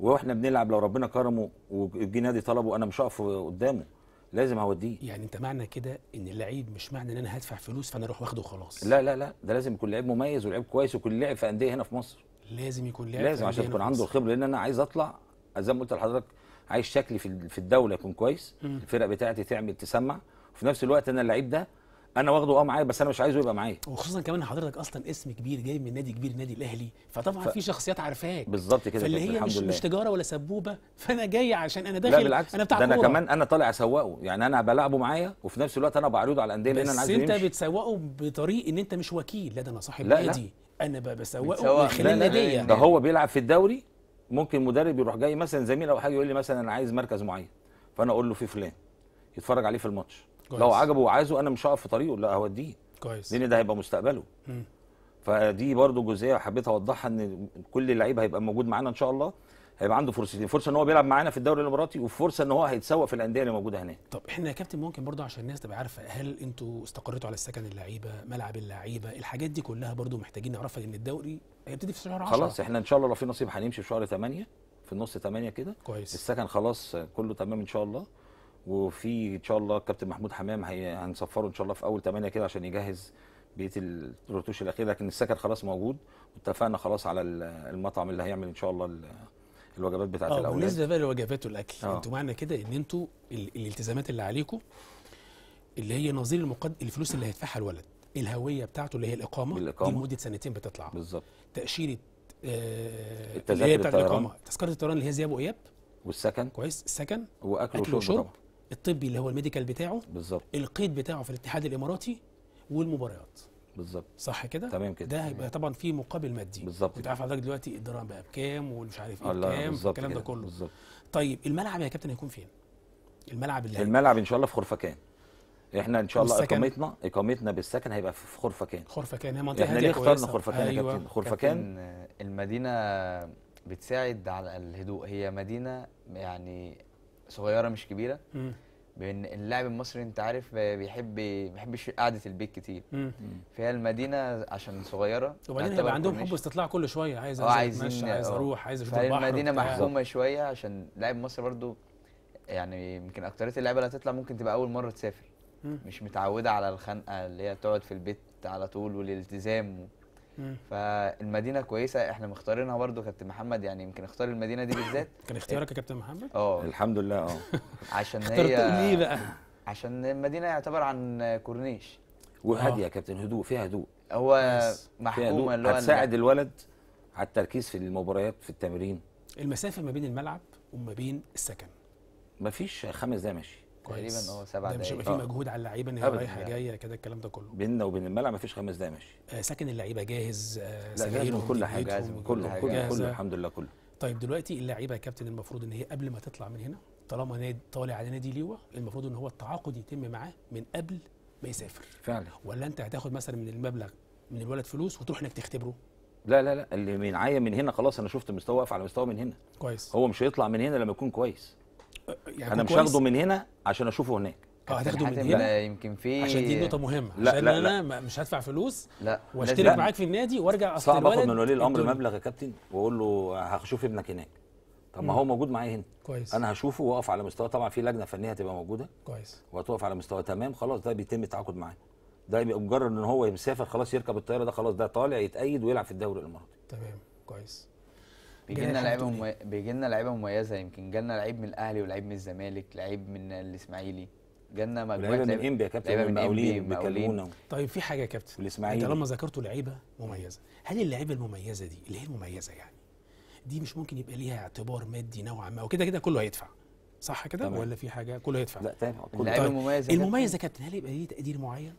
واحنا بنلعب لو ربنا كرمه وجه نادي طلبه انا مش هقف قدامه لازم هوديه يعني انت معنى كده ان اللعيب مش معنى ان انا هدفع فلوس فانا اروح واخده وخلاص لا لا لا ده لازم يكون لعيب مميز ولعيب كويس ويكون لعب في انديه هنا في مصر لازم يكون لعب لازم عشان يكون عنده الخبره لان انا عايز اطلع زي ما قلت لحضرتك عايز شكلي في الدوله يكون كويس الفرق بتاعتي تعمل تسمع وفي نفس الوقت انا اللعيب ده انا واخده اه معايا بس انا مش عايزه يبقى معايا وخصوصا كمان حضرتك اصلا اسم كبير جاي من نادي كبير النادي الاهلي فطبعا ف... في شخصيات عارفاك بالظبط كده فاللي هي مش لله. مش تجاره ولا سبوبه فانا جاي عشان انا داخل لا بالعكس انا بتاع ده انا كورة. كمان انا طالع اسوقه يعني انا بلعبه معايا وفي نفس الوقت انا بعرضه على الانديه لان انا عايز بس انت بتسوقه بطريق ان انت مش وكيل لا ده انا صاحب نادي انا بسوقه من خلال ناديه ده هو بيلعب في الدوري ممكن مدرب يروح جاي مثلا زميل او حاجه يقول لي مثلا انا عايز مركز معين فانا اقول له في فلان يتفرج عليه في الماتش كويس. لو عجبه وعايزه انا مش هقف في طريقه لا هوديه كويس لان ده هيبقى مستقبله فدي برضو جزئيه حبيت اوضحها ان كل لعيب هيبقى موجود معانا ان شاء الله هيبقى عنده فرصتين فرصه ان هو بيلعب معانا في الدوري الاماراتي وفرصه ان هو هيتسوق في الانديه اللي موجوده هناك طب احنا يا كابتن ممكن برضو عشان الناس تبقى عارفه هل انتوا استقريتوا على السكن اللعيبه ملعب اللعيبه الحاجات دي كلها برضو محتاجين نعرفها لان الدوري هيبتدي في شهر 10 خلاص احنا ان شاء الله لو في نصيب هنمشي في شهر 8 في النص 8 كده كويس السكن خلاص كله تمام ان شاء الله وفي ان شاء الله كابتن محمود حمام هنسفره ان شاء الله في اول 8 كده عشان يجهز بقيه الرتوش الاخير لكن السكن خلاص موجود واتفقنا خلاص على المطعم اللي هيعمل ان شاء الله الوجبات بتاعت آه، الاولاد بالنسبه بقى للوجبات والاكل آه. انتوا معنى كده ان انتوا الالتزامات اللي عليكم اللي هي نظير المقد الفلوس اللي هيدفعها الولد الهويه بتاعته اللي هي الاقامه, الإقامة. دي لمده سنتين بتطلع بالظبط تاشيره آه التذاكر الاقامه تذكره الطيران اللي هي زياب واياب والسكن كويس السكن واكل وشرب الطبي اللي هو الميديكال بتاعه بالظبط القيد بتاعه في الاتحاد الاماراتي والمباريات بالظبط صح كده تمام كده ده هيبقى طبعا في مقابل مادي بالظبط انت عارف حضرتك دلوقتي الدراهم بقى بكام ومش عارف ايه بكام الكلام ده كله بالظبط طيب الملعب يا كابتن هيكون فين الملعب اللي الملعب ان شاء الله في خرفكان احنا ان شاء الله اقامتنا اقامتنا بالسكن هيبقى في خرفكان خرفكان هي منطقه احنا ليه اخترنا خرفكان أيوة. يا كابتن خرفكان المدينه بتساعد على الهدوء هي مدينه يعني صغيره مش كبيره بان اللاعب المصري انت عارف آه، بيحب ما بيحبش قعده البيت كتير فهي المدينه عشان صغيره وبعدين هيبقى عندهم حب استطلاع كل شويه عايز آه، عايز اتمشى عايز آه، اروح عايز اشوف البحر المدينه محكومه شويه عشان لاعب مصر برده يعني يمكن اكتريه اللعيبه اللي هتطلع ممكن تبقى اول مره تسافر مش متعوده على الخنقه اللي هي تقعد في البيت على طول والالتزام فالمدينه كويسه احنا مختارينها برضو كابتن محمد يعني يمكن اختار المدينه دي بالذات كان اختيارك يا كابتن محمد اه الحمد لله اه عشان هي ليه بقى عشان المدينه يعتبر عن كورنيش وهاديه اه. يا كابتن هدوء فيها هدوء هو محكومه اللي هو هتساعد الولد على التركيز في المباريات في التمرين المسافه ما بين الملعب وما بين السكن مفيش خمس دقايق ماشي تقريبا اه سبع دقايق مش هيبقى في مجهود على اللعيبه ان هي رايحه يعني. جايه كده الكلام ده كله بيننا وبين الملعب مفيش خمس دقايق ماشي آه ساكن اللعيبه جاهز آه لا جاهز من كل حاجه جاهز من كل حاجه كله, كله الحمد لله كله طيب دلوقتي اللعيبه يا كابتن المفروض ان هي قبل ما تطلع من هنا طالما نادي طالع على نادي ليوا المفروض ان هو التعاقد يتم معاه من قبل ما يسافر فعلا ولا انت هتاخد مثلا من المبلغ من الولد فلوس وتروح انك تختبره لا لا لا اللي من من هنا خلاص انا شفت مستوى واقف على مستوى من هنا كويس هو مش هيطلع من هنا لما يكون كويس يعني انا مش هاخده من هنا عشان اشوفه هناك اه هتاخده من هنا يمكن في عشان دي نقطه مهمه لا عشان لا انا لا. مش هدفع فلوس لا واشترك معاك في النادي وارجع اصل صعب اخد من ولي الامر مبلغ يا كابتن واقول له هشوف ابنك هناك طب ما هو موجود معايا هنا كويس انا هشوفه واقف على مستوى طبعا في لجنه فنيه هتبقى موجوده كويس وهتقف على مستوى تمام خلاص ده بيتم التعاقد معاه ده مجرد ان هو مسافر خلاص يركب الطياره ده خلاص ده طالع يتأيد ويلعب في الدوري الاماراتي تمام كويس بيجي لنا لعيبه بيجي لنا لعيبه مميزه يمكن جالنا لعيب من الاهلي ولعيب من الزمالك لعيب من الاسماعيلي جالنا مجموعه لعيبه من انبي يا كابتن من مقاولين بيكلمونا طيب في حاجه يا كابتن الاسماعيلي طالما ذكرتوا لعيبه مميزه هل اللعيبه المميزه دي اللي هي المميزه يعني دي مش ممكن يبقى ليها اعتبار مادي نوعا ما وكده كده كله هيدفع صح كده ولا في حاجه كله هيدفع لا تمام اللعيبه طيب. المميزه المميز يا كابتن هل يبقى ليه تقدير معين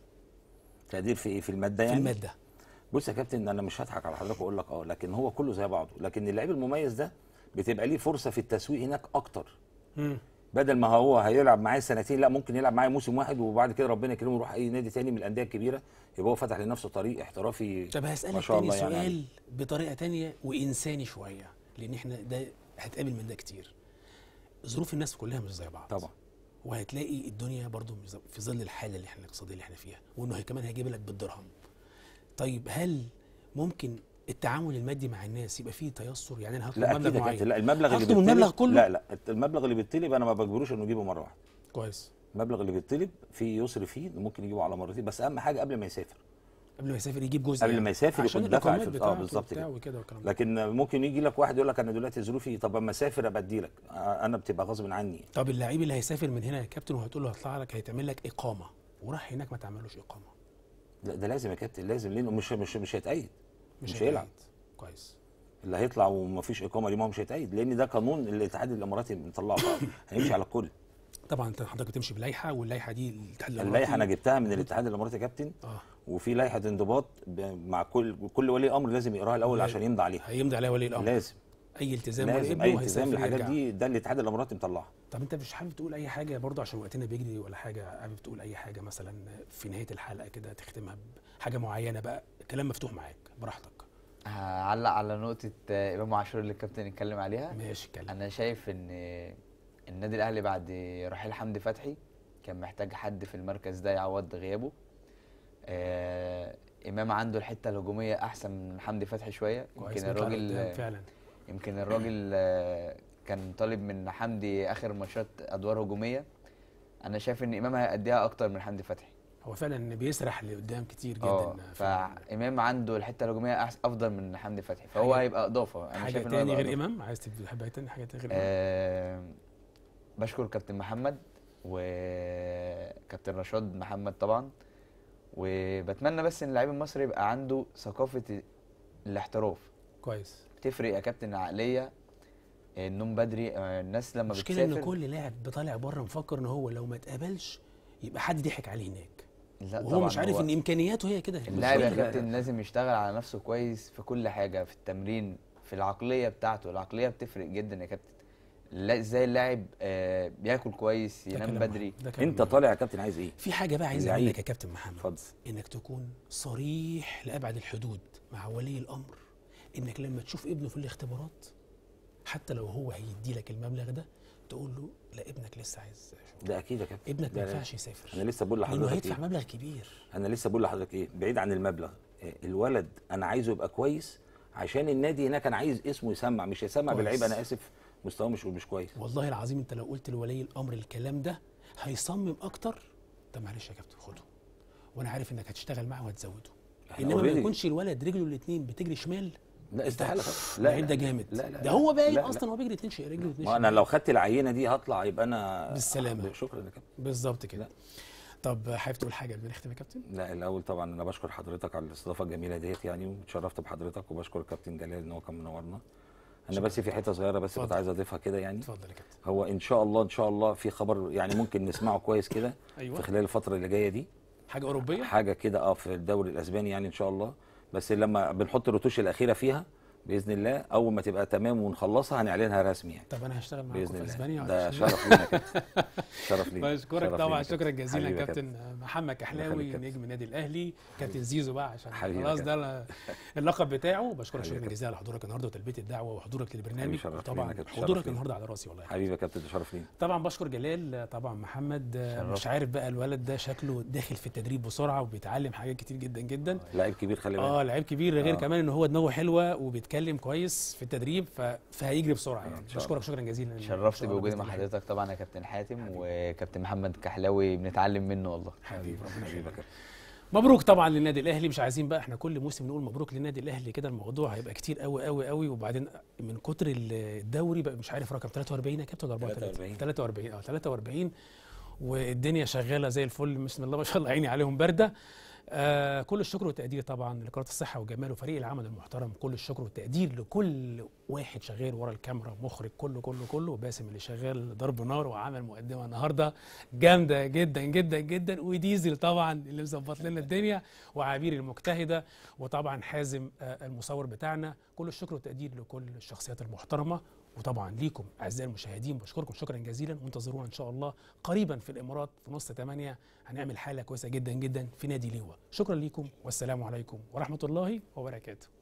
تقدير في ايه في الماده يعني في الماده بص يا كابتن انا مش هضحك على حضرتك واقول لك اه لكن هو كله زي بعضه لكن اللعيب المميز ده بتبقى ليه فرصه في التسويق هناك اكتر مم. بدل ما هو هيلعب معايا سنتين لا ممكن يلعب معايا موسم واحد وبعد كده ربنا يكرمه يروح اي نادي تاني من الانديه الكبيره يبقى هو فتح لنفسه طريق احترافي طب هسالك ما شاء الله يعني سؤال يعني. بطريقه تانية وانساني شويه لان احنا ده هتقابل من ده كتير ظروف الناس كلها مش زي بعض طبعا وهتلاقي الدنيا برضو في ظل الحاله اللي احنا الاقتصاديه اللي احنا فيها وانه كمان هيجيب لك بالدرهم طيب هل ممكن التعامل المادي مع الناس يبقى فيه تيسر يعني انا هطلب مبلغ معين لا المبلغ اللي بيطلب المبلغ كله لا لا المبلغ اللي بيطلب انا ما بجبروش انه يجيبه مره واحده كويس المبلغ اللي بيطلب في يسر فيه ممكن يجيبه على مرتين بس اهم حاجه قبل ما يسافر قبل ما يسافر يجيب جزء قبل يعني. ما يسافر يكون دفع اه بالظبط كده لكن ممكن يجي لك واحد يقول لك انا دلوقتي ظروفي طب اما اسافر ابدي لك آه، انا بتبقى غصب عني طب اللعيب اللي هيسافر من هنا يا كابتن وهتقول له هطلع لك هيتعمل لك اقامه وراح هناك ما تعملوش اقامه لا ده لازم يا كابتن لازم لانه مش مش مش هيتقيد مش, مش هيلعب كويس اللي هيطلع ومفيش اقامه ليه ما هو مش هيتقيد لان ده قانون الاتحاد الاماراتي مطلعه هيمشي على الكل طبعا انت حضرتك بتمشي بلائحه واللائحه دي الاتحاد الاماراتي اللائحه انا جبتها من الاتحاد الاماراتي يا كابتن آه. وفي لائحه انضباط مع كل كل ولي امر لازم يقراها الاول عشان يمضي عليها هيمضي عليها ولي الامر لازم اي التزام إيه؟ لازم اي التزام الحاجات دي ده الاتحاد الاماراتي مطلعها طب انت مش حابب تقول اي حاجه برضه عشان وقتنا بيجري ولا حاجه حابب تقول اي حاجه مثلا في نهايه الحلقه كده تختمها بحاجه معينه بقى كلام مفتوح معاك براحتك هعلق على نقطه امام عاشور اللي الكابتن اتكلم عليها ماشي اتكلم انا شايف ان النادي الاهلي بعد رحيل حمدي فتحي كان محتاج حد في المركز ده يعوض غيابه آه امام عنده الحته الهجوميه احسن من حمدي فتحي شويه يمكن الراجل فعلا يمكن الراجل آه، كان طالب من حمدي اخر ماتشات ادوار هجوميه انا شايف ان امام هيأديها اكتر من حمدي فتحي هو فعلا بيسرح لقدام كتير جدا اه فامام عنده الحته الهجوميه افضل من حمدي فتحي فهو هيبقى اضافه انا حاجه شايف تاني غير امام عايز تحب حاجه تاني حاجه تاني غير امام آه بشكر كابتن محمد وكابتن رشاد محمد طبعا وبتمنى بس ان اللعيب المصري يبقى عنده ثقافه الاحتراف كويس تفرق يا كابتن العقليه آه، النوم بدري آه، الناس لما بتسافر المشكله ان كل لاعب بيطلع بره مفكر ان هو لو ما اتقبلش يبقى حد ضحك عليه هناك لا وهو مش عارف ان امكانياته هي كده اللاعب يا كابتن لازم يشتغل على نفسه كويس في كل حاجه في التمرين في العقليه بتاعته العقليه بتفرق جدا يا كابتن ازاي اللاعب آه، بياكل كويس ينام بدري انت طالع يا كابتن عايز ايه في حاجه بقى عايز اقول لك يا كابتن محمد فضل. انك تكون صريح لابعد الحدود مع ولي الامر انك لما تشوف ابنه في الاختبارات حتى لو هو هيدي لك المبلغ ده تقول له لا ابنك لسه عايز ده اكيد يا كابتن ابنك ما يعني ينفعش يسافر انا لسه بقول لحضرتك انه هيدفع إيه؟ مبلغ كبير انا لسه بقول لحضرتك ايه بعيد عن المبلغ إيه، الولد انا عايزه يبقى كويس عشان النادي هناك انا عايز اسمه يسمع مش هيسمع بالعيب انا اسف مستواه مش مش كويس والله العظيم انت لو قلت لولي الامر الكلام ده هيصمم اكتر طب معلش يا كابتن خده وانا عارف انك هتشتغل معاه وهتزوده انما ما يكونش الولد رجله الاثنين بتجري شمال لا استحاله لا لا ده جامد لا لا ده هو باين اصلا هو بيجري اتنين رجل رجله اتنين ما انا لو خدت العينه دي هطلع يبقى انا بالسلامه شكرا يا كابتن بالظبط كده طب حابب تقول حاجه قبل ما نختم يا كابتن؟ لا الاول طبعا انا بشكر حضرتك على الاستضافه الجميله ديت يعني وتشرفت بحضرتك وبشكر الكابتن جلال ان هو كان منورنا انا بس في حته صغيره بس كنت عايز اضيفها كده يعني اتفضل يا كابتن هو ان شاء الله ان شاء الله في خبر يعني ممكن نسمعه كويس كده أيوة. في خلال الفتره اللي جايه دي حاجه اوروبيه حاجه كده اه في الدوري الاسباني يعني ان شاء الله بس لما بنحط الرتوش الاخيره فيها باذن الله اول ما تبقى تمام ونخلصها هنعلنها رسمي يعني طب انا هشتغل معاكم في اسبانيا ده شرف لينا كابتن شرف لينا بشكرك طبعا شكرا جزيلا كابتن محمد كحلاوي نجم النادي الاهلي كابتن زيزو بقى عشان خلاص ده اللقب بتاعه بشكرك شكرا جزيلا على حضورك النهارده وتلبيه الدعوه وحضورك للبرنامج طبعا حضورك النهارده على راسي والله حبيبي يا كابتن ده شرف لينا طبعا بشكر جلال طبعا محمد مش عارف بقى الولد ده شكله داخل في التدريب بسرعه وبيتعلم حاجات كتير جدا جدا لعيب كبير خلي بالك اه لعيب كبير غير آه. كمان ان هو دماغه حلوه بيتكلم كويس في التدريب فهيجري بسرعه يعني بشكرك شكرا جزيلا شرفت بوجودي مع حضرتك طبعا يا كابتن حاتم وكابتن محمد كحلاوي بنتعلم منه والله حبيبي ربنا مبروك طبعا للنادي الاهلي مش عايزين بقى احنا كل موسم نقول مبروك للنادي الاهلي كده الموضوع هيبقى كتير قوي قوي قوي وبعدين من كتر الدوري بقى مش عارف رقم 43 يا كابتن ولا 44 43 اه 43 والدنيا شغاله زي الفل بسم الله ما شاء الله عيني عليهم بارده آه كل الشكر والتقدير طبعا لكره الصحه وجمال وفريق العمل المحترم كل الشكر والتقدير لكل واحد شغال ورا الكاميرا مخرج كله كله كله وباسم اللي شغال ضرب نار وعمل مقدمه النهارده جامده جدا جدا جدا وديزل طبعا اللي مظبط لنا الدنيا وعبير المجتهده وطبعا حازم آه المصور بتاعنا كل الشكر والتقدير لكل الشخصيات المحترمه وطبعا ليكم اعزائي المشاهدين بشكركم شكرا جزيلا وانتظرونا ان شاء الله قريبا في الامارات في نص 8 هنعمل حاله كويسه جدا جدا في نادي ليوا شكرا ليكم والسلام عليكم ورحمه الله وبركاته